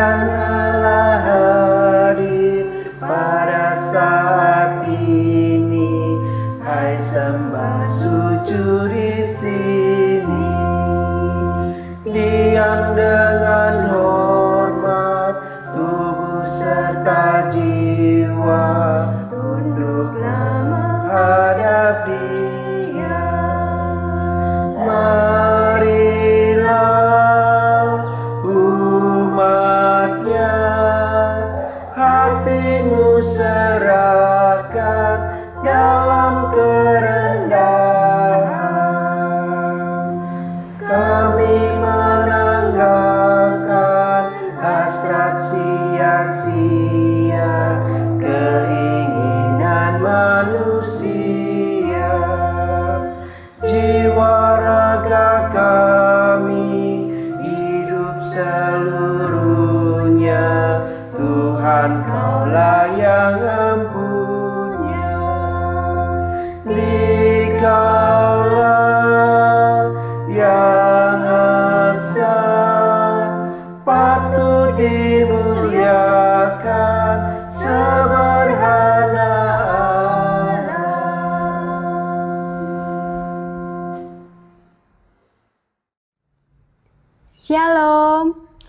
hanyalah hari pada saat ini Hai sembah suci di sini Diam dengan hormat tubuh serta jiwa será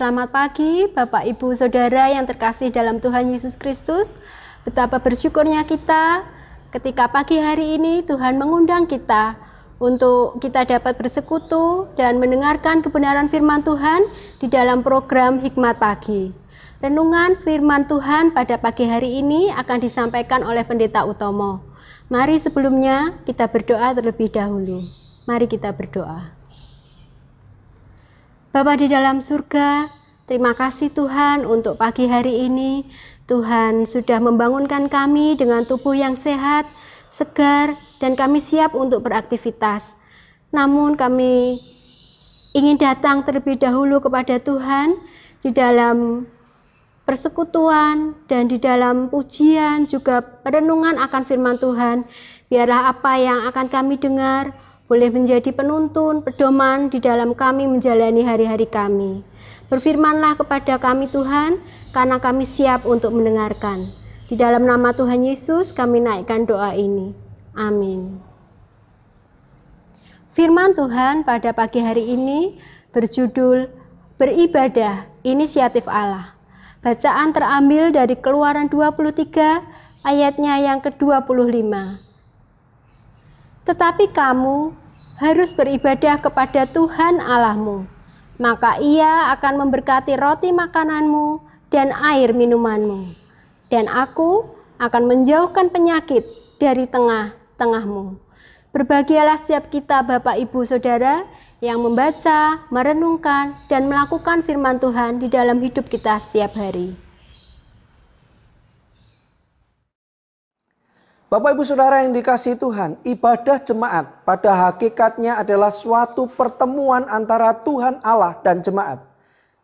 Selamat pagi, Bapak, Ibu, Saudara yang terkasih dalam Tuhan Yesus Kristus. Betapa bersyukurnya kita ketika pagi hari ini Tuhan mengundang kita untuk kita dapat bersekutu dan mendengarkan kebenaran firman Tuhan di dalam program Hikmat Pagi. Renungan firman Tuhan pada pagi hari ini akan disampaikan oleh Pendeta Utomo. Mari sebelumnya kita berdoa terlebih dahulu. Mari kita berdoa. Bapa di dalam surga, terima kasih Tuhan untuk pagi hari ini. Tuhan sudah membangunkan kami dengan tubuh yang sehat, segar, dan kami siap untuk beraktivitas. Namun kami ingin datang terlebih dahulu kepada Tuhan di dalam persekutuan dan di dalam pujian juga perenungan akan firman Tuhan. Biarlah apa yang akan kami dengar boleh menjadi penuntun, pedoman di dalam kami menjalani hari-hari kami. Berfirmanlah kepada kami Tuhan, karena kami siap untuk mendengarkan. Di dalam nama Tuhan Yesus kami naikkan doa ini. Amin. Firman Tuhan pada pagi hari ini berjudul Beribadah Inisiatif Allah. Bacaan terambil dari Keluaran 23 ayatnya yang ke-25. Tetapi kamu harus beribadah kepada Tuhan Allahmu. Maka ia akan memberkati roti makananmu dan air minumanmu. Dan aku akan menjauhkan penyakit dari tengah-tengahmu. Berbahagialah setiap kita Bapak Ibu Saudara yang membaca, merenungkan, dan melakukan firman Tuhan di dalam hidup kita setiap hari. Bapak Ibu Saudara yang dikasih Tuhan, ibadah jemaat pada hakikatnya adalah suatu pertemuan antara Tuhan Allah dan jemaat.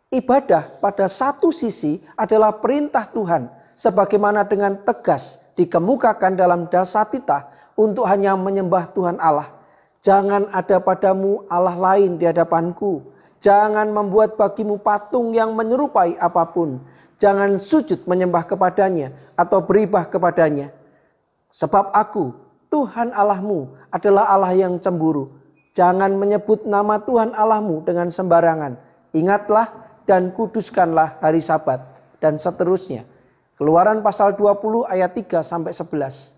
Ibadah pada satu sisi adalah perintah Tuhan sebagaimana dengan tegas dikemukakan dalam dasatita untuk hanya menyembah Tuhan Allah. Jangan ada padamu Allah lain di hadapanku. Jangan membuat bagimu patung yang menyerupai apapun. Jangan sujud menyembah kepadanya atau beribah kepadanya Sebab aku, Tuhan Allahmu, adalah Allah yang cemburu. Jangan menyebut nama Tuhan Allahmu dengan sembarangan. Ingatlah dan kuduskanlah hari sabat. Dan seterusnya. Keluaran pasal 20 ayat 3 sampai 11.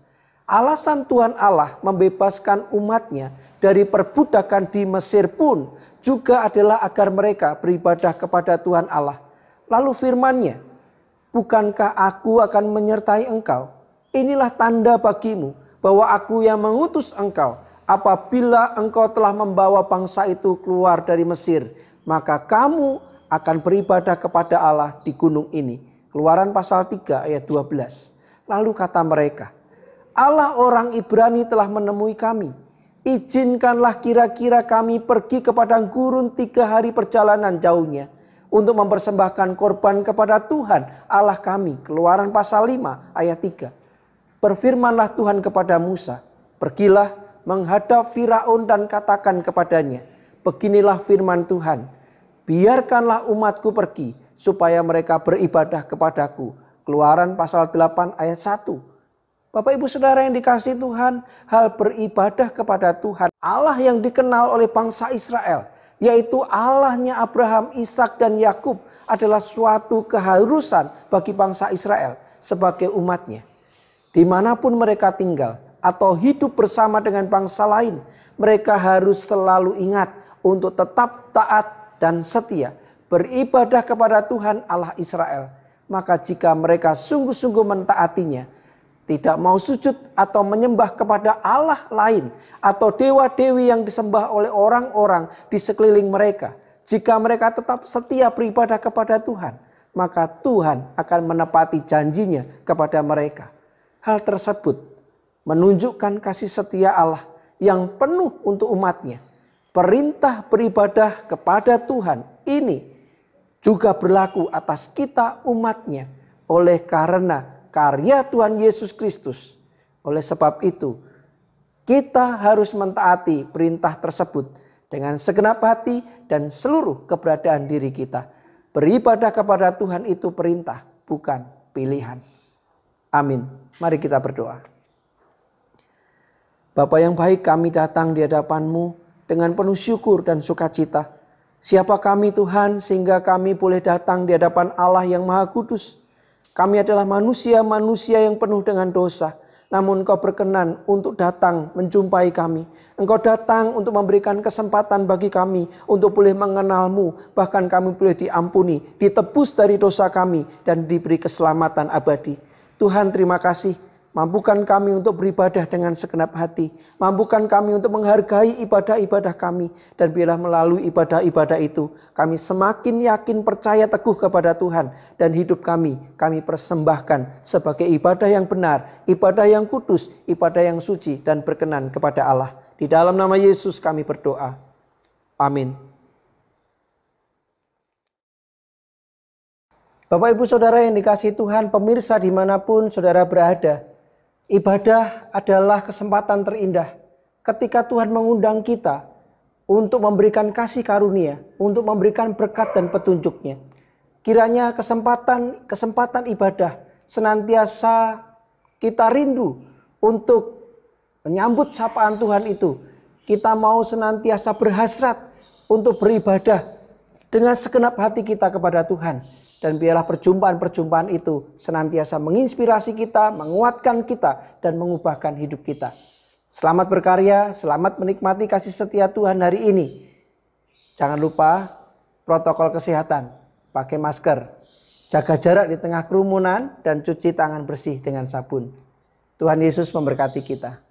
Alasan Tuhan Allah membebaskan umatnya dari perbudakan di Mesir pun juga adalah agar mereka beribadah kepada Tuhan Allah. Lalu firmannya, Bukankah aku akan menyertai engkau Inilah tanda bagimu bahwa aku yang mengutus engkau. Apabila engkau telah membawa bangsa itu keluar dari Mesir, maka kamu akan beribadah kepada Allah di gunung ini. Keluaran pasal 3 ayat 12. Lalu kata mereka, Allah orang Ibrani telah menemui kami. Izinkanlah kira-kira kami pergi ke padang gurun tiga hari perjalanan jauhnya untuk mempersembahkan korban kepada Tuhan Allah kami. Keluaran pasal 5 ayat 3. Berfirmanlah Tuhan kepada Musa, pergilah menghadap Firaun dan katakan kepadanya, beginilah firman Tuhan, biarkanlah umatku pergi supaya mereka beribadah kepadaku. Keluaran pasal 8 ayat 1. Bapak ibu saudara yang dikasih Tuhan, hal beribadah kepada Tuhan, Allah yang dikenal oleh bangsa Israel, yaitu Allahnya Abraham, Ishak dan Yakub adalah suatu keharusan bagi bangsa Israel sebagai umatnya dimanapun mereka tinggal atau hidup bersama dengan bangsa lain, mereka harus selalu ingat untuk tetap taat dan setia beribadah kepada Tuhan Allah Israel. Maka jika mereka sungguh-sungguh mentaatinya, tidak mau sujud atau menyembah kepada Allah lain atau dewa-dewi yang disembah oleh orang-orang di sekeliling mereka, jika mereka tetap setia beribadah kepada Tuhan, maka Tuhan akan menepati janjinya kepada mereka. Hal tersebut menunjukkan kasih setia Allah yang penuh untuk umatnya. Perintah beribadah kepada Tuhan ini juga berlaku atas kita umatnya oleh karena karya Tuhan Yesus Kristus. Oleh sebab itu, kita harus mentaati perintah tersebut dengan segenap hati dan seluruh keberadaan diri kita. Beribadah kepada Tuhan itu perintah, bukan pilihan. Amin. Mari kita berdoa. Bapa yang baik kami datang di hadapanmu dengan penuh syukur dan sukacita. Siapa kami Tuhan sehingga kami boleh datang di hadapan Allah yang Maha Kudus. Kami adalah manusia-manusia yang penuh dengan dosa. Namun engkau berkenan untuk datang menjumpai kami. Engkau datang untuk memberikan kesempatan bagi kami untuk boleh mengenalmu. Bahkan kami boleh diampuni, ditebus dari dosa kami dan diberi keselamatan abadi. Tuhan terima kasih. Mampukan kami untuk beribadah dengan segenap hati. Mampukan kami untuk menghargai ibadah-ibadah kami. Dan biarlah melalui ibadah-ibadah itu, kami semakin yakin percaya teguh kepada Tuhan. Dan hidup kami, kami persembahkan sebagai ibadah yang benar, ibadah yang kudus, ibadah yang suci, dan berkenan kepada Allah. Di dalam nama Yesus kami berdoa. Amin. Bapak Ibu Saudara yang dikasih Tuhan, pemirsa dimanapun saudara berada, ibadah adalah kesempatan terindah ketika Tuhan mengundang kita untuk memberikan kasih karunia, untuk memberikan berkat dan petunjuknya. Kiranya kesempatan kesempatan ibadah senantiasa kita rindu untuk menyambut sapaan Tuhan itu. Kita mau senantiasa berhasrat untuk beribadah dengan segenap hati kita kepada Tuhan dan biarlah perjumpaan-perjumpaan itu senantiasa menginspirasi kita, menguatkan kita, dan mengubahkan hidup kita. Selamat berkarya, selamat menikmati kasih setia Tuhan hari ini. Jangan lupa protokol kesehatan, pakai masker, jaga jarak di tengah kerumunan, dan cuci tangan bersih dengan sabun. Tuhan Yesus memberkati kita.